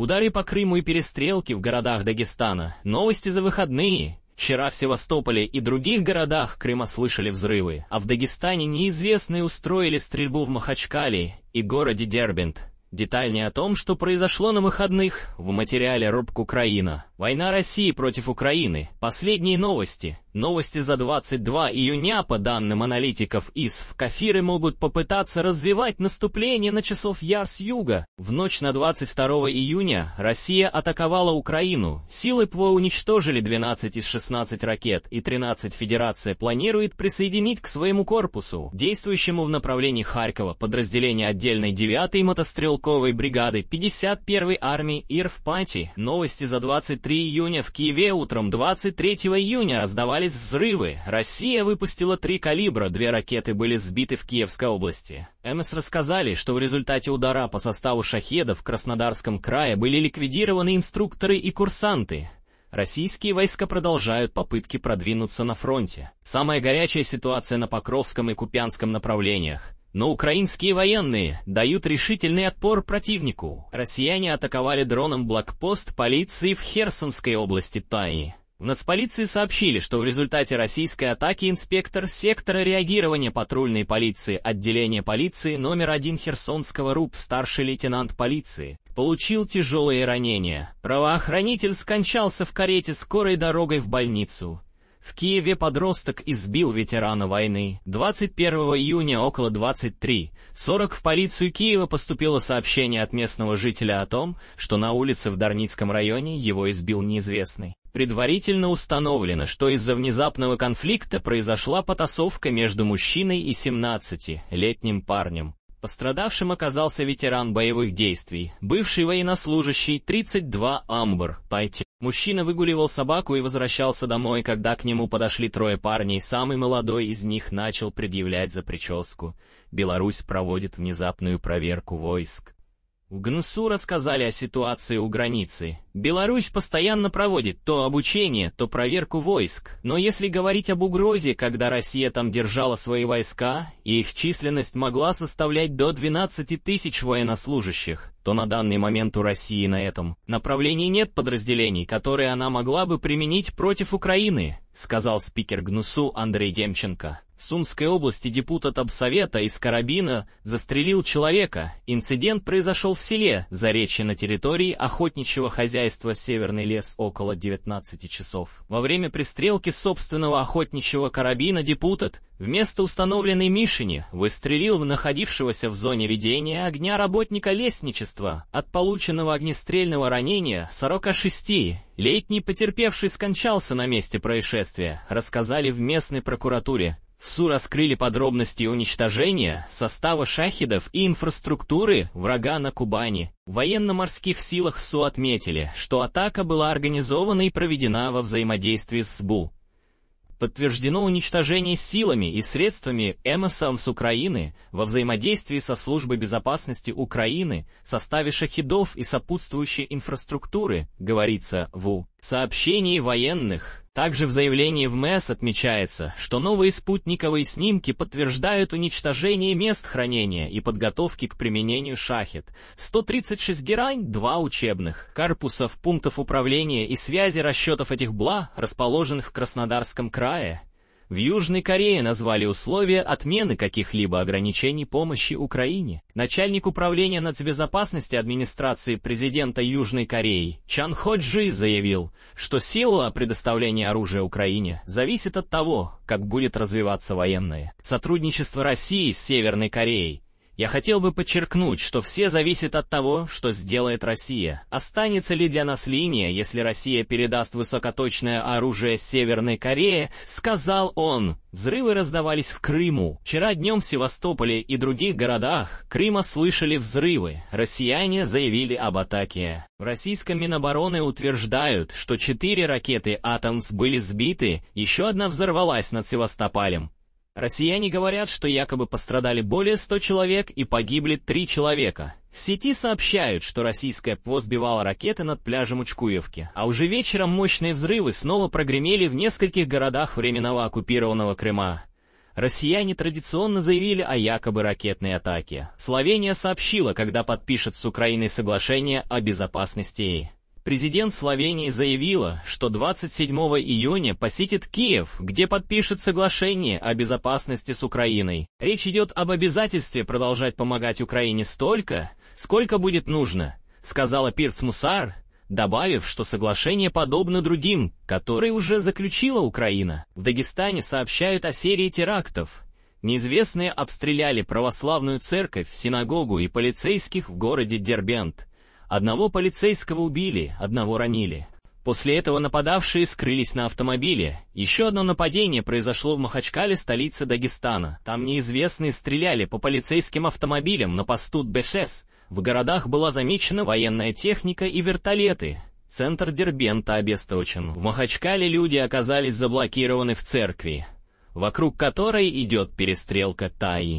Удары по Крыму и перестрелки в городах Дагестана, новости за выходные. Вчера в Севастополе и других городах Крыма слышали взрывы, а в Дагестане неизвестные устроили стрельбу в Махачкале и городе Дербент. Детальнее о том, что произошло на выходных, в материале рубку Украина». Война России против Украины. Последние новости. Новости за 22 июня, по данным аналитиков ИСФ, кафиры могут попытаться развивать наступление на часов Яр с юга. В ночь на 22 июня Россия атаковала Украину. Силы ПВО уничтожили 12 из 16 ракет, и 13 Федерация планирует присоединить к своему корпусу, действующему в направлении Харькова, подразделение отдельной 9-й мотострелковой бригады 51-й армии ИРФ Новости за 23 июня в Киеве утром 23 июня раздавались взрывы. Россия выпустила три калибра, две ракеты были сбиты в Киевской области. МС рассказали, что в результате удара по составу шахедов в Краснодарском крае были ликвидированы инструкторы и курсанты. Российские войска продолжают попытки продвинуться на фронте. Самая горячая ситуация на Покровском и Купянском направлениях. Но украинские военные дают решительный отпор противнику. Россияне атаковали дроном блокпост полиции в Херсонской области Таи. В нацполиции сообщили, что в результате российской атаки инспектор сектора реагирования патрульной полиции отделения полиции номер один Херсонского РУП старший лейтенант полиции получил тяжелые ранения. Правоохранитель скончался в карете скорой дорогой в больницу. В Киеве подросток избил ветерана войны. 21 июня около 23.40 в полицию Киева поступило сообщение от местного жителя о том, что на улице в Дарницком районе его избил неизвестный. Предварительно установлено, что из-за внезапного конфликта произошла потасовка между мужчиной и 17-летним парнем. Пострадавшим оказался ветеран боевых действий, бывший военнослужащий 32 Амбр, Пайте. Мужчина выгуливал собаку и возвращался домой, когда к нему подошли трое парней, самый молодой из них начал предъявлять за прическу. Беларусь проводит внезапную проверку войск. В ГНСУ рассказали о ситуации у границы. Беларусь постоянно проводит то обучение, то проверку войск. Но если говорить об угрозе, когда Россия там держала свои войска, и их численность могла составлять до 12 тысяч военнослужащих, то на данный момент у России на этом направлении нет подразделений, которые она могла бы применить против Украины, сказал спикер ГНУСУ Андрей Демченко. Сумской области депутат обсовета из карабина застрелил человека. Инцидент произошел в селе Заречье на территории охотничьего хозяйства «Северный лес» около 19 часов. Во время пристрелки собственного охотничьего карабина депутат вместо установленной Мишини выстрелил в находившегося в зоне ведения огня работника лестничества. От полученного огнестрельного ранения сорока шести летний потерпевший скончался на месте происшествия, рассказали в местной прокуратуре. СУ раскрыли подробности уничтожения, состава шахидов и инфраструктуры врага на Кубани. В военно-морских силах СУ отметили, что атака была организована и проведена во взаимодействии с СБУ. Подтверждено уничтожение силами и средствами МСМ с Украины во взаимодействии со Службой безопасности Украины в составе шахидов и сопутствующей инфраструктуры, говорится в сообщении военных. Также в заявлении в МЭС отмечается, что новые спутниковые снимки подтверждают уничтожение мест хранения и подготовки к применению шахет. 136 герань, два учебных, корпусов, пунктов управления и связи расчетов этих бла, расположенных в Краснодарском крае, в Южной Корее назвали условия отмены каких-либо ограничений помощи Украине. Начальник управления нацбезопасности администрации президента Южной Кореи Чан Ходжи заявил, что сила предоставления оружия Украине зависит от того, как будет развиваться военное. Сотрудничество России с Северной Кореей я хотел бы подчеркнуть, что все зависит от того, что сделает Россия. Останется ли для нас линия, если Россия передаст высокоточное оружие Северной Корее, сказал он. Взрывы раздавались в Крыму. Вчера днем в Севастополе и других городах Крыма слышали взрывы. Россияне заявили об атаке. В российском Минобороны утверждают, что четыре ракеты «Атомс» были сбиты, еще одна взорвалась над Севастополем. Россияне говорят, что якобы пострадали более 100 человек и погибли 3 человека. В сети сообщают, что российская ПВО сбивала ракеты над пляжем Учкуевки, а уже вечером мощные взрывы снова прогремели в нескольких городах временного оккупированного Крыма. Россияне традиционно заявили о якобы ракетной атаке. Словения сообщила, когда подпишет с Украиной соглашение о безопасности Президент Словении заявила, что 27 июня посетит Киев, где подпишет соглашение о безопасности с Украиной. Речь идет об обязательстве продолжать помогать Украине столько, сколько будет нужно, сказала Пирц Мусар, добавив, что соглашение подобно другим, которые уже заключила Украина. В Дагестане сообщают о серии терактов. Неизвестные обстреляли православную церковь, синагогу и полицейских в городе Дербент. Одного полицейского убили, одного ранили. После этого нападавшие скрылись на автомобиле. Еще одно нападение произошло в Махачкале, столице Дагестана. Там неизвестные стреляли по полицейским автомобилям на посту БШС. В городах была замечена военная техника и вертолеты. Центр Дербента обесточен. В Махачкале люди оказались заблокированы в церкви, вокруг которой идет перестрелка Таи.